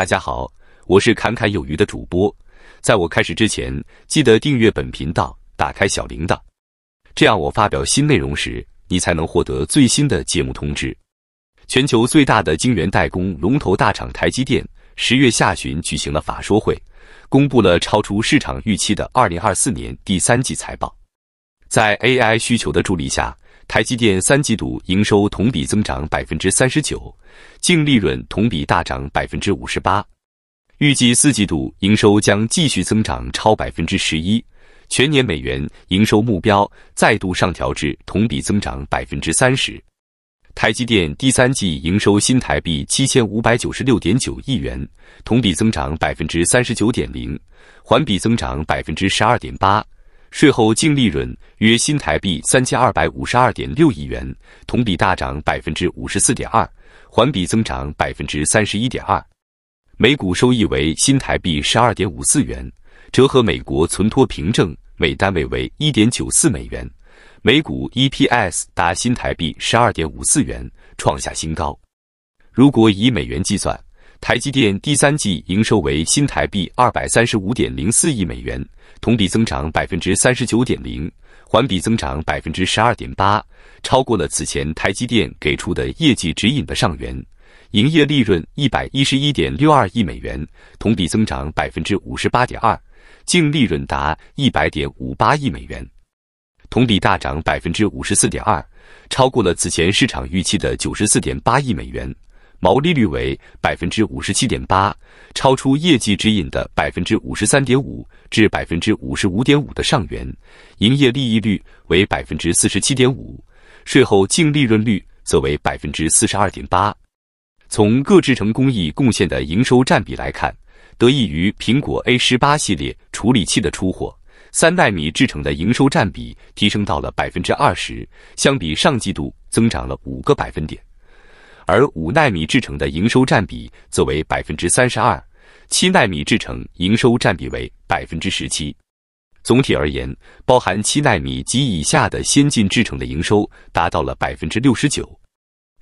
大家好，我是侃侃有余的主播。在我开始之前，记得订阅本频道，打开小铃铛，这样我发表新内容时，你才能获得最新的节目通知。全球最大的晶圆代工龙头大厂台积电，十月下旬举行了法说会，公布了超出市场预期的二零二四年第三季财报。在 AI 需求的助力下，台积电三季度营收同比增长百分之三十九，净利润同比大涨百分之五十八，预计四季度营收将继续增长超百分之十一，全年美元营收目标再度上调至同比增长百分之三十。台积电第三季营收新台币七千五百九十六点九亿元，同比增长百分之三十九点零，环比增长百分之十二点八。税后净利润约新台币三千二百五十二点六亿元，同比大涨百分之五十四点二，环比增长百分之三十一点二。每股收益为新台币十二点五四元，折合美国存托凭证每单位为一点九四美元，每股 EPS 达新台币十二点五四元，创下新高。如果以美元计算，台积电第三季营收为新台币二百三十五点零四亿美元，同比增长百分之三十九点零，环比增长百分之十二点八，超过了此前台积电给出的业绩指引的上缘。营业利润一百一十一点六二亿美元，同比增长百分之五十八点二，净利润达一百点五八亿美元，同比大涨百分之五十四点二，超过了此前市场预期的九十四点八亿美元。毛利率为百分之五十七点八，超出业绩指引的百分之五十三点五至百分之五十五点五的上缘；营业利益率为百分之四十七点五，税后净利润率则为百分之四十二点八。从各制成工艺贡献的营收占比来看，得益于苹果 A 十八系列处理器的出货，三代米制成的营收占比提升到了百分之二十，相比上季度增长了五个百分点。而五纳米制成的营收占比则为百分之三十二，七纳米制成营收占比为百分之十七。总体而言，包含七纳米及以下的先进制成的营收达到了百分之六十九。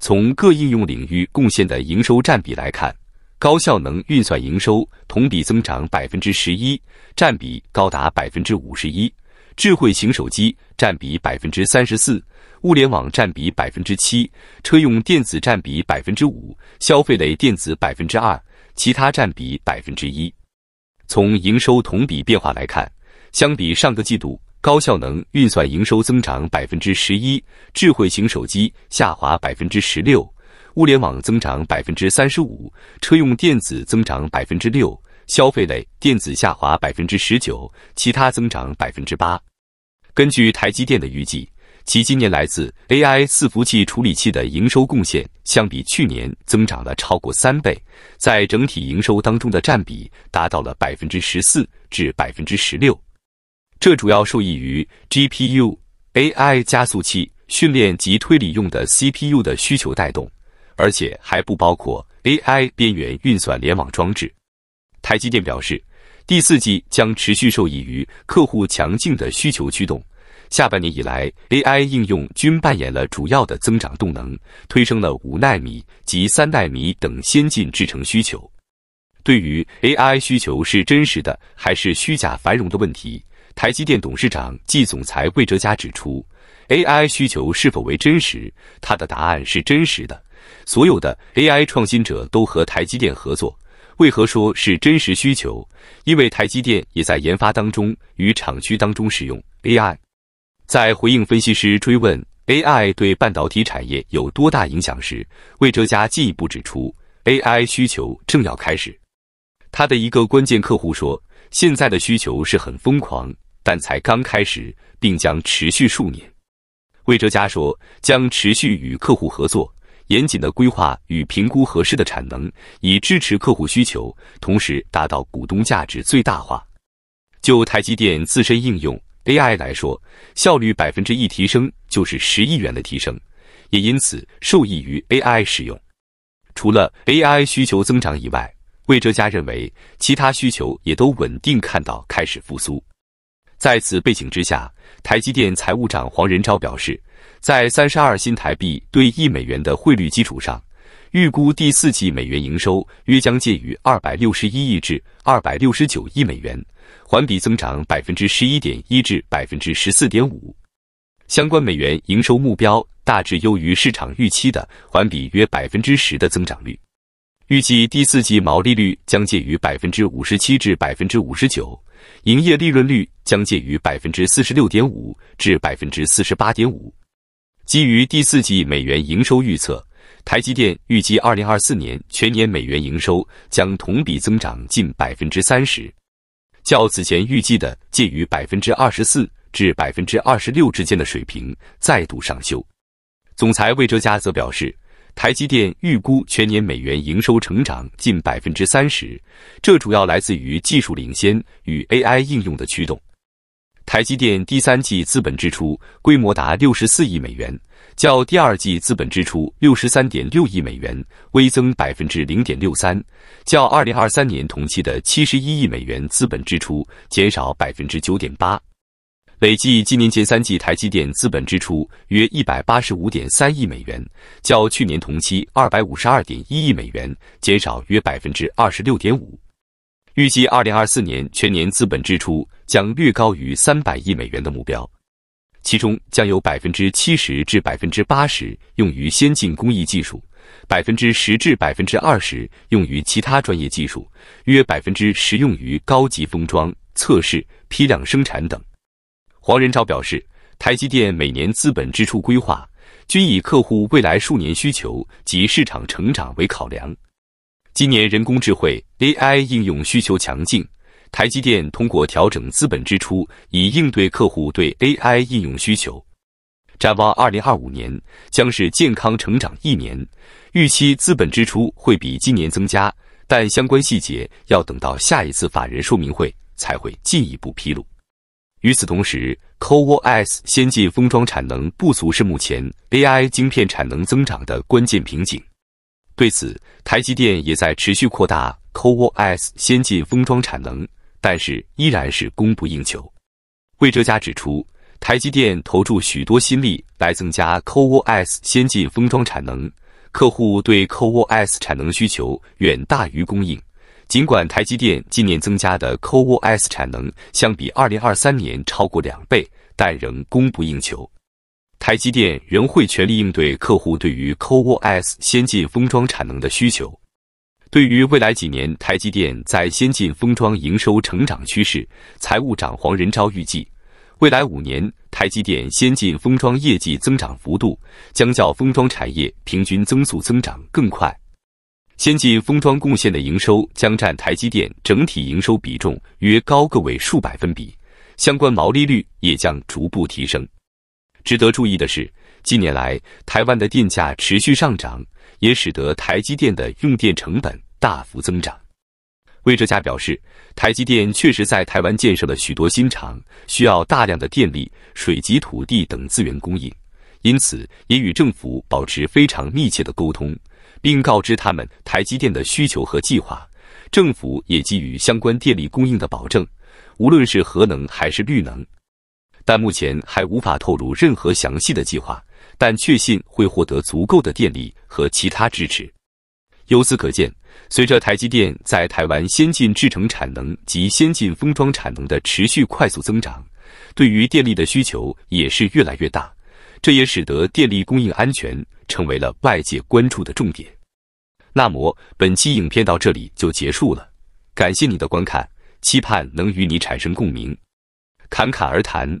从各应用领域贡献的营收占比来看，高效能运算营收同比增长百分之十一，占比高达百分之五十一。智慧型手机占比百分之三十四，物联网占比百分之七，车用电子占比百分之五，消费类电子百分之二，其他占比百分之一。从营收同比变化来看，相比上个季度，高效能运算营收增长百分之十一，智慧型手机下滑百分之十六，物联网增长百分之三十五，车用电子增长百分之六。消费类电子下滑百分之十九，其他增长百分之八。根据台积电的预计，其今年来自 AI 伺服器处理器的营收贡献相比去年增长了超过三倍，在整体营收当中的占比达到了百分之十四至百分之十六。这主要受益于 GPU、AI 加速器训练及推理用的 CPU 的需求带动，而且还不包括 AI 边缘运算联网装置。台积电表示，第四季将持续受益于客户强劲的需求驱动。下半年以来，AI 应用均扮演了主要的增长动能，推升了五纳米及三纳米等先进制程需求。对于 AI 需求是真实的还是虚假繁荣的问题，台积电董事长暨总裁魏哲嘉指出，AI 需求是否为真实？他的答案是真实的。所有的 AI 创新者都和台积电合作。为何说是真实需求？因为台积电也在研发当中，与厂区当中使用 AI。在回应分析师追问 AI 对半导体产业有多大影响时，魏哲嘉进一步指出，AI 需求正要开始。他的一个关键客户说，现在的需求是很疯狂，但才刚开始，并将持续数年。魏哲嘉说，将持续与客户合作。严谨的规划与评估合适的产能，以支持客户需求，同时达到股东价值最大化。就台积电自身应用 AI 来说，效率百分之一提升就是十亿元的提升，也因此受益于 AI 使用。除了 AI 需求增长以外，魏哲嘉认为其他需求也都稳定看到开始复苏。在此背景之下，台积电财务长黄仁昭表示。在三十二新台币兑一美元的汇率基础上，预估第四季美元营收约将介于二百六十一亿至二百六十九亿美元，环比增长百分之十一点一至百分之十四点五。相关美元营收目标大致优于市场预期的环比约百分之十的增长率。预计第四季毛利率将介于百分之五十七至百分之五十九，营业利润率将介于百分之四十六点五至百分之四十八点五。基于第四季美元营收预测，台积电预计二零二四年全年美元营收将同比增长近百分之三十，较此前预计的介于百分之二十四至百分之二十六之间的水平再度上修。总裁魏哲嘉则表示，台积电预估全年美元营收成长近百分之三十，这主要来自于技术领先与 AI 应用的驱动。台积电第三季资本支出规模达六十四亿美元，较第二季资本支出六十三点六亿美元微增百分之零点六三，较二零二三年同期的七十一亿美元资本支出减少百分之九点八。累计今年前三季台积电资本支出约一百八十五点三亿美元，较去年同期二百五十二点一亿美元减少约百分之二十六点五。预计二零二四年全年资本支出将略高于三百亿美元的目标，其中将有百分之七十至百分之八十用于先进工艺技术，百分之十至百分之二十用于其他专业技术，约百分之十用于高级封装、测试、批量生产等。黄仁昭表示，台积电每年资本支出规划均以客户未来数年需求及市场成长为考量。今年人工智慧 AI 应用需求强劲，台积电通过调整资本支出以应对客户对 AI 应用需求。展望2025年将是健康成长一年，预期资本支出会比今年增加，但相关细节要等到下一次法人说明会才会进一步披露。与此同时，CoWoS 先进封装产能不足是目前 AI 晶片产能增长的关键瓶颈。对此，台积电也在持续扩大 CoWoS 先进封装产能，但是依然是供不应求。魏哲嘉指出，台积电投注许多心力来增加 CoWoS 先进封装产能，客户对 CoWoS 产能需求远大于供应。尽管台积电今年增加的 CoWoS 产能相比2023年超过两倍，但仍供不应求。台积电仍会全力应对客户对于 CoWoS 先进封装产能的需求。对于未来几年台积电在先进封装营收成长趋势，财务长黄仁昭预计，未来五年台积电先进封装业绩增长幅度将较封装产业平均增速增长更快。先进封装贡献的营收将占台积电整体营收比重约高个位数百分比，相关毛利率也将逐步提升。值得注意的是，近年来台湾的电价持续上涨，也使得台积电的用电成本大幅增长。魏哲家表示，台积电确实在台湾建设了许多新厂，需要大量的电力、水及土地等资源供应，因此也与政府保持非常密切的沟通，并告知他们台积电的需求和计划。政府也给予相关电力供应的保证，无论是核能还是绿能。但目前还无法透露任何详细的计划，但确信会获得足够的电力和其他支持。由此可见，随着台积电在台湾先进制程产能及先进封装产能的持续快速增长，对于电力的需求也是越来越大，这也使得电力供应安全成为了外界关注的重点。那么本期影片到这里就结束了，感谢你的观看，期盼能与你产生共鸣，侃侃而谈。